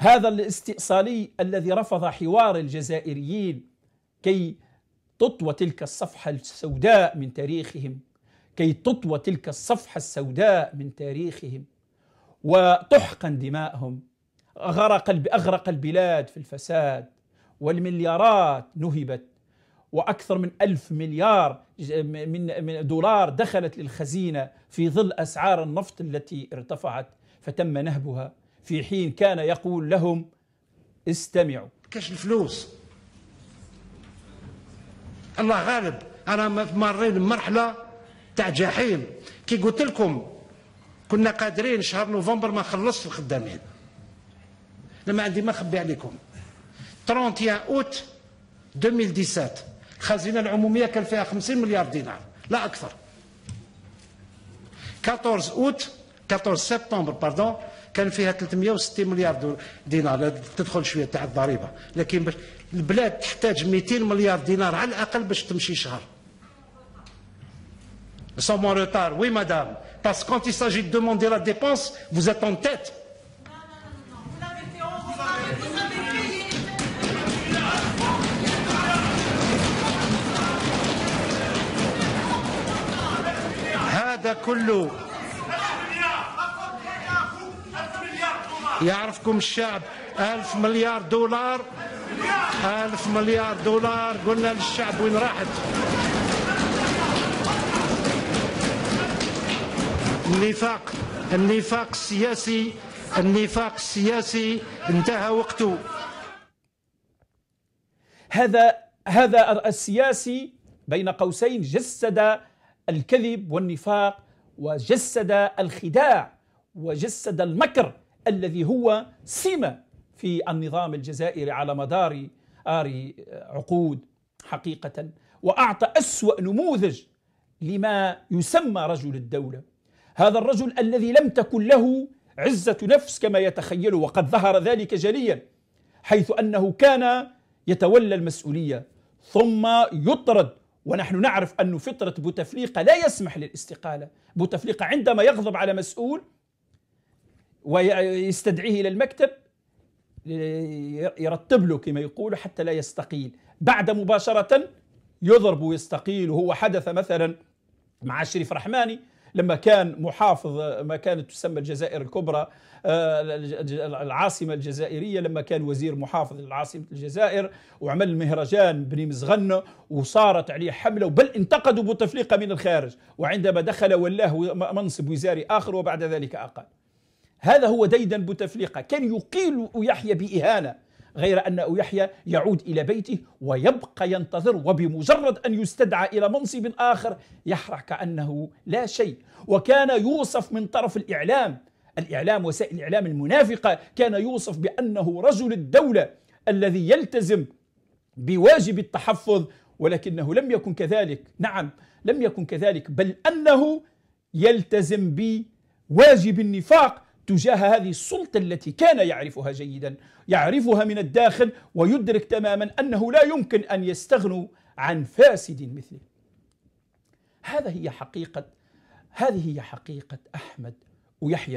هذا الاستئصالي الذي رفض حوار الجزائريين كي تطوى تلك الصفحة السوداء من تاريخهم كي تطوى تلك الصفحة السوداء من تاريخهم وتحقن دماءهم غرق أغرق البلاد في الفساد والمليارات نهبت وأكثر من ألف مليار من دولار دخلت للخزينة في ظل أسعار النفط التي ارتفعت فتم نهبها في حين كان يقول لهم استمعوا كاش الفلوس الله غالب انا مارين مرحله تاع جحيم كي قلت لكم كنا قادرين شهر نوفمبر ما خلصت الخدامين لما عندي ما خبي عليكم 31 اوت 2017 الخزينه العموميه كان فيها 50 مليار دينار لا اكثر 14 اوت 14 سبتمبر باردون كان فيها 360 مليار دينار تدخل شويه تاع الضريبه لكن باش البلاد تحتاج 200 مليار دينار على الاقل باش تمشي شهر sommes روتار وي مدام madame. Parce يساجي quand il لا ديبونس demander la dépense, هذا كله يعرفكم الشعب ألف مليار دولار ألف مليار دولار قلنا للشعب وين راحت النفاق النفاق السياسي النفاق السياسي انتهى وقته هذا هذا السياسي بين قوسين جسد الكذب والنفاق وجسد الخداع وجسد المكر الذي هو سمة في النظام الجزائري على مدار عقود حقيقة وأعطى أسوأ نموذج لما يسمى رجل الدولة هذا الرجل الذي لم تكن له عزة نفس كما يتخيل وقد ظهر ذلك جليا حيث أنه كان يتولى المسؤولية ثم يطرد ونحن نعرف أن فطرة بوتفليقة لا يسمح للاستقالة بوتفليقة عندما يغضب على مسؤول ويستدعيه إلى المكتب يرتب له كما يقول حتى لا يستقيل بعد مباشرة يضرب ويستقيل وهو حدث مثلا مع شريف رحماني لما كان محافظ ما كانت تسمى الجزائر الكبرى آه، العاصمة الجزائرية لما كان وزير محافظ لعاصمة الجزائر وعمل مهرجان بني مزغنة وصارت عليه حملة وبل انتقدوا بوتفليقة من الخارج وعندما دخل ولاه منصب وزاري آخر وبعد ذلك أقل هذا هو ديدن بوتفليقة كان يقيل يحيى بإهانة غير أن يحيى يعود إلى بيته ويبقى ينتظر وبمجرد أن يستدعى إلى منصب آخر يحرح كأنه لا شيء وكان يوصف من طرف الإعلام الإعلام وسائل الإعلام المنافقة كان يوصف بأنه رجل الدولة الذي يلتزم بواجب التحفظ ولكنه لم يكن كذلك نعم لم يكن كذلك بل أنه يلتزم بواجب النفاق تجاه هذه السلطة التي كان يعرفها جيدا يعرفها من الداخل ويدرك تماما أنه لا يمكن أن يستغنوا عن فاسد مثله هذا هي حقيقة هذه هي حقيقة أحمد ويحيى